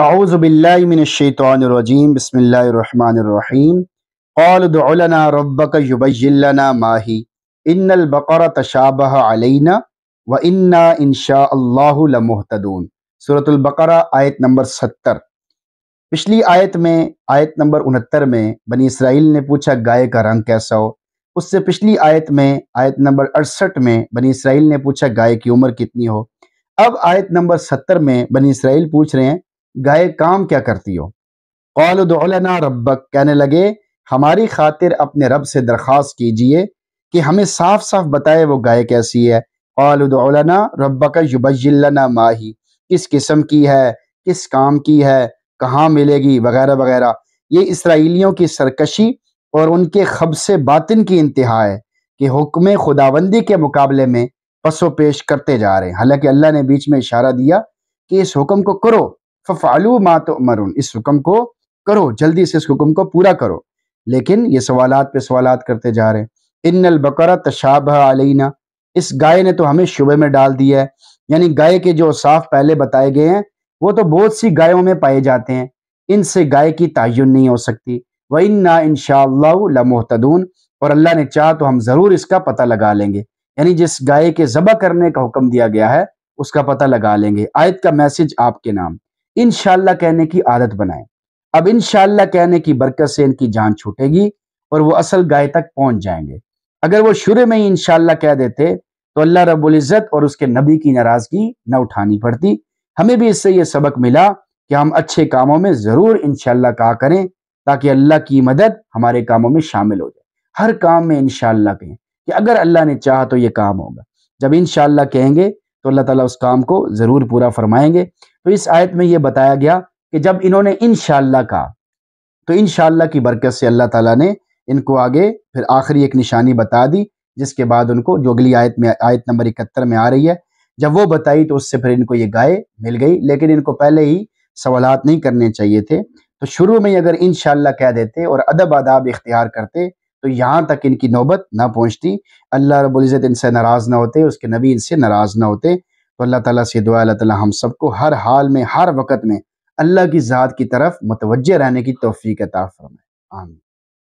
आउज़बिल्लिमिनशैतरजीम बसमीम कौलदना रबक युबना माही इन्नल तशाबह अलैना व इन्ना इनशा लमोहतदून आयत नंबर सत्तर पिछली आयत में आयत नंबर उनहत्तर में बनी इसराइल ने पूछा गाय का रंग कैसा हो उससे पिछली आयत में आयत नंबर अड़सठ में बनी इसराइल ने पूछा गाय की उम्र कितनी हो अब आयत नंबर सत्तर में बनी इसराइल पूछ रहे हैं गाय काम क्या करती हो कौलना रब्बक कहने लगे हमारी खातिर अपने रब से दरख्वास्त कीजिए कि हमें साफ साफ बताए वो गाय कैसी है कौलना रब्बक युबजिल्ला माही किस किस्म की है किस काम की है कहाँ मिलेगी वगैरह वगैरह ये इसराइलियों की सरकशी और उनके खब से बातिन की इंतहा है कि हुक्म खुदाबंदी के मुकाबले में पसो पेश करते जा रहे हैं हालांकि अल्लाह ने बीच में इशारा दिया कि इस हुक्म को करो फ़ालू मात मरुन इस हुक्म को करो जल्दी से इस हुक्म को पूरा करो लेकिन ये सवाल पे सवालत करते जा रहे हैं इन बकर तशाबह अलैना इस गाय ने तो हमें शुबे में डाल दिया है यानी गाय के जो साफ पहले बताए गए हैं वो तो बहुत सी गायों में पाए जाते हैं इनसे गाय की तयन नहीं हो सकती व इन्ना इनशालाहतदून और अल्लाह ने चाह तो हम ज़रूर इसका पता लगा लेंगे यानी जिस गाय के जबा करने का हुक्म दिया गया है उसका पता लगा लेंगे आयत का मैसेज आपके नाम इनशाला कहने की आदत बनाएं अब इनशाला कहने की बरकत से इनकी जान छूटेगी और वो असल गाय तक पहुंच जाएंगे अगर वो शुरू में ही इनशाला कह देते तो अल्लाह रब्बुल इज़्ज़त और उसके नबी की नाराज़गी न उठानी पड़ती हमें भी इससे ये सबक मिला कि हम अच्छे कामों में ज़रूर इनशाला कहा करें ताकि अल्लाह की मदद हमारे कामों में शामिल हो जाए हर काम में इनशाला कहें कि अगर अल्लाह ने चाहा तो ये काम होगा जब इनशाला कहेंगे तो अल्लाह ताला उस काम को ज़रूर पूरा फरमाएंगे तो इस आयत में ये बताया गया कि जब इन्होंने इन कहा तो इन की बरकत से अल्लाह ताला ने इनको आगे फिर आखिरी एक निशानी बता दी जिसके बाद उनको जो अगली आयत में आयत नंबर इकहत्तर में आ रही है जब वो बताई तो उससे फिर इनको ये गाय मिल गई लेकिन इनको पहले ही सवालत नहीं करने चाहिए थे तो शुरू में अगर इन कह देते और अदब आदाब इख्तियार करते तो यहाँ तक इनकी नौबत ना पहुँचती अल्लाह रबुल्ज़त इनसे नाराज़ ना होते उसके नबी इनसे नाराज़ ना होते तो अल्लाह ताला से दुआ अल्लाह ताला हम सबको हर हाल में हर वक़्त में अल्लाह की ज़ात की तरफ मतवजह रहने की तोफ़ी का ताफ़रम आमीन